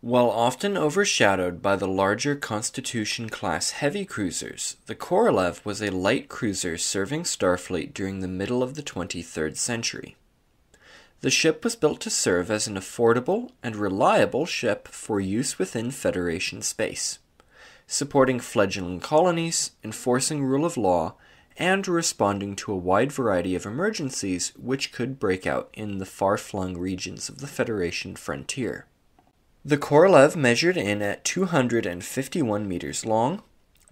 While often overshadowed by the larger Constitution class heavy cruisers, the Korolev was a light cruiser serving Starfleet during the middle of the 23rd century. The ship was built to serve as an affordable and reliable ship for use within Federation space, supporting fledgling colonies, enforcing rule of law, and responding to a wide variety of emergencies which could break out in the far flung regions of the Federation frontier. The Korolev measured in at 251 meters long,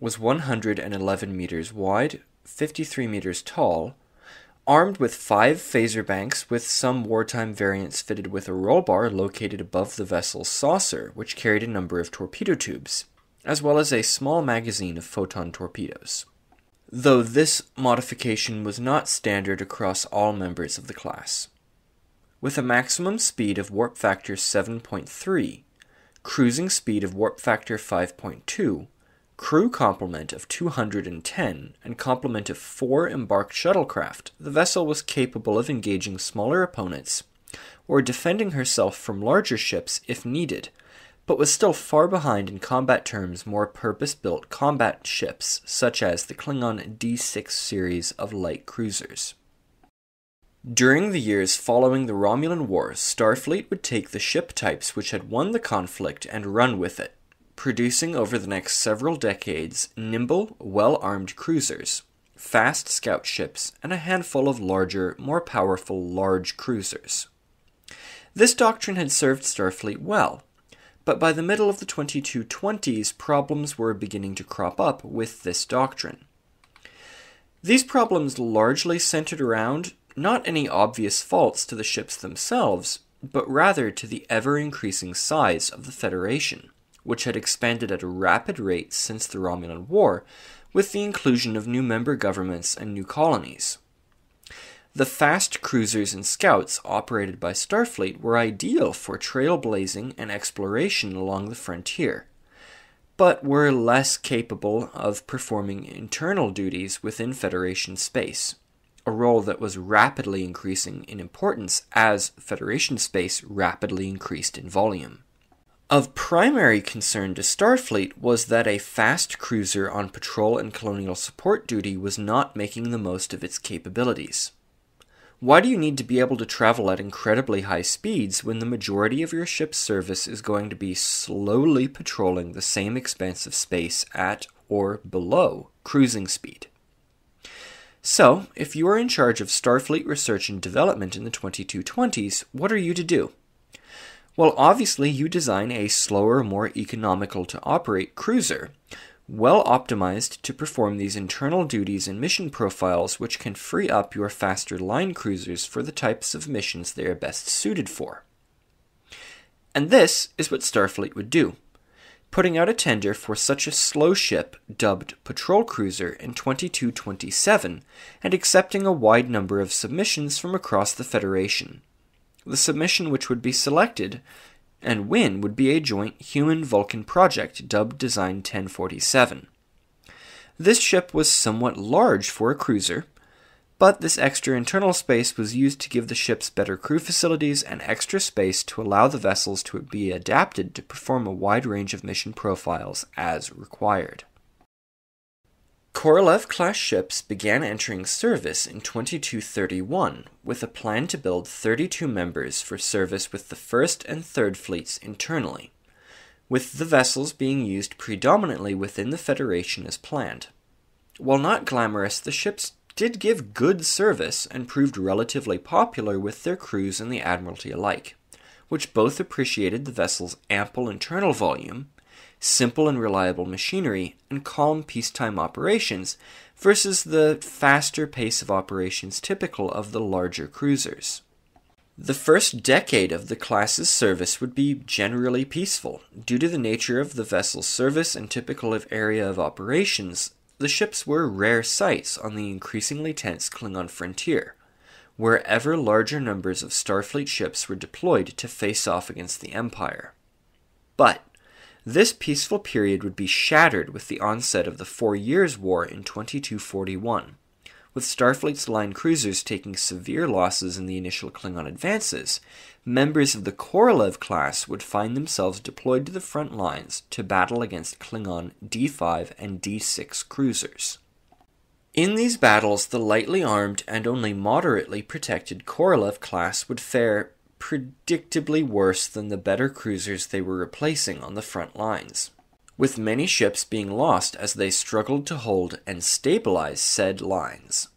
was 111 meters wide, 53 meters tall, armed with five phaser banks with some wartime variants fitted with a roll bar located above the vessel's saucer, which carried a number of torpedo tubes, as well as a small magazine of photon torpedoes. Though this modification was not standard across all members of the class. With a maximum speed of warp factor 7.3, cruising speed of warp factor 5.2, crew complement of 210, and complement of four embarked shuttlecraft, the vessel was capable of engaging smaller opponents or defending herself from larger ships if needed, but was still far behind in combat terms more purpose built combat ships such as the Klingon D6 series of light cruisers. During the years following the Romulan Wars, Starfleet would take the ship types which had won the conflict and run with it, producing over the next several decades nimble, well armed cruisers, fast scout ships, and a handful of larger, more powerful large cruisers. This doctrine had served Starfleet well, but by the middle of the 2220s, problems were beginning to crop up with this doctrine. These problems largely centered around not any obvious faults to the ships themselves, but rather to the ever increasing size of the Federation, which had expanded at a rapid rate since the Romulan War, with the inclusion of new member governments and new colonies. The fast cruisers and scouts operated by Starfleet were ideal for trailblazing and exploration along the frontier, but were less capable of performing internal duties within Federation space a role that was rapidly increasing in importance as Federation space rapidly increased in volume. Of primary concern to Starfleet was that a fast cruiser on patrol and colonial support duty was not making the most of its capabilities. Why do you need to be able to travel at incredibly high speeds when the majority of your ship's service is going to be slowly patrolling the same expanse of space at or below cruising speed? So, if you are in charge of Starfleet research and development in the 2220s, what are you to do? Well, obviously, you design a slower, more economical to operate cruiser, well optimized to perform these internal duties and mission profiles, which can free up your faster line cruisers for the types of missions they are best suited for. And this is what Starfleet would do putting out a tender for such a slow ship dubbed Patrol Cruiser in 2227 and accepting a wide number of submissions from across the Federation. The submission which would be selected and win would be a joint human Vulcan project dubbed Design 1047. This ship was somewhat large for a cruiser, but this extra internal space was used to give the ships better crew facilities and extra space to allow the vessels to be adapted to perform a wide range of mission profiles as required. Korolev class ships began entering service in 2231 with a plan to build 32 members for service with the 1st and 3rd fleets internally, with the vessels being used predominantly within the Federation as planned. While not glamorous, the ships did give good service and proved relatively popular with their crews and the Admiralty alike, which both appreciated the vessel's ample internal volume, simple and reliable machinery, and calm peacetime operations versus the faster pace of operations typical of the larger cruisers. The first decade of the class's service would be generally peaceful, due to the nature of the vessel's service and typical of area of operations the ships were rare sights on the increasingly tense Klingon frontier, where ever larger numbers of Starfleet ships were deployed to face off against the Empire. But this peaceful period would be shattered with the onset of the Four Years' War in 2241, with Starfleet's line cruisers taking severe losses in the initial Klingon advances, members of the Korolev class would find themselves deployed to the front lines to battle against Klingon D5 and D6 cruisers. In these battles, the lightly armed and only moderately protected Korolev class would fare predictably worse than the better cruisers they were replacing on the front lines with many ships being lost as they struggled to hold and stabilize said lines.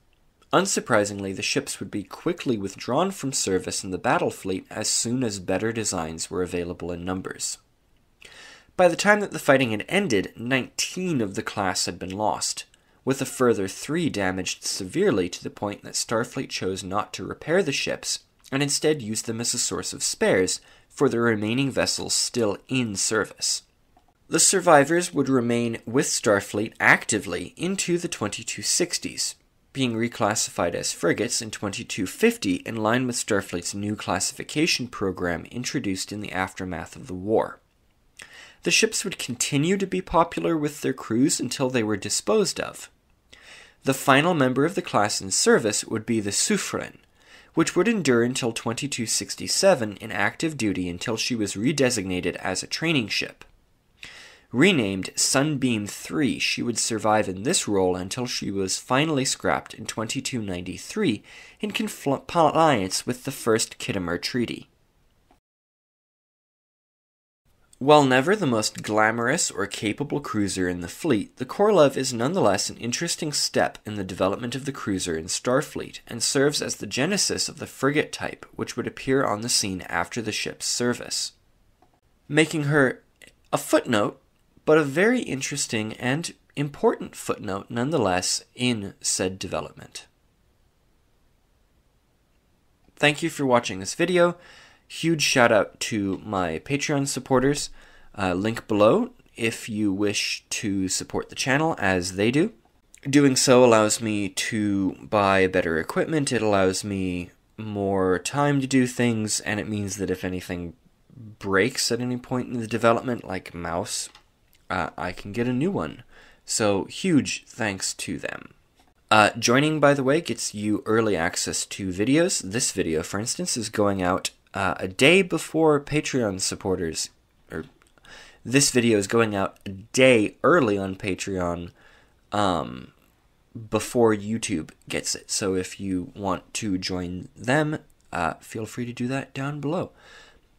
Unsurprisingly, the ships would be quickly withdrawn from service in the battle fleet as soon as better designs were available in numbers. By the time that the fighting had ended, 19 of the class had been lost, with a further three damaged severely to the point that Starfleet chose not to repair the ships and instead used them as a source of spares for the remaining vessels still in service. The survivors would remain with Starfleet actively into the 2260s, being reclassified as frigates in 2250 in line with Starfleet's new classification program introduced in the aftermath of the war. The ships would continue to be popular with their crews until they were disposed of. The final member of the class in service would be the Suffren, which would endure until 2267 in active duty until she was redesignated as a training ship. Renamed Sunbeam 3, she would survive in this role until she was finally scrapped in 2293 in compliance with the First Kittimer Treaty. While never the most glamorous or capable cruiser in the fleet, the Korlev is nonetheless an interesting step in the development of the cruiser in Starfleet and serves as the genesis of the frigate type, which would appear on the scene after the ship's service. Making her a footnote but a very interesting and important footnote nonetheless in said development. Thank you for watching this video. Huge shout out to my Patreon supporters. Uh, link below if you wish to support the channel as they do. Doing so allows me to buy better equipment, it allows me more time to do things, and it means that if anything breaks at any point in the development, like mouse uh, I can get a new one. So huge thanks to them. Uh, joining, by the way, gets you early access to videos. This video, for instance, is going out uh, a day before Patreon supporters, or this video is going out a day early on Patreon um, before YouTube gets it. So if you want to join them, uh, feel free to do that down below.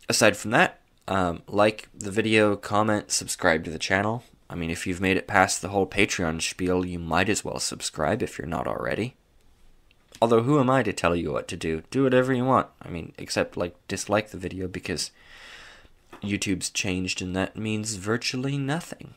Aside from that, um, like the video, comment, subscribe to the channel. I mean, if you've made it past the whole Patreon spiel, you might as well subscribe if you're not already. Although, who am I to tell you what to do? Do whatever you want. I mean, except, like, dislike the video because YouTube's changed and that means virtually nothing.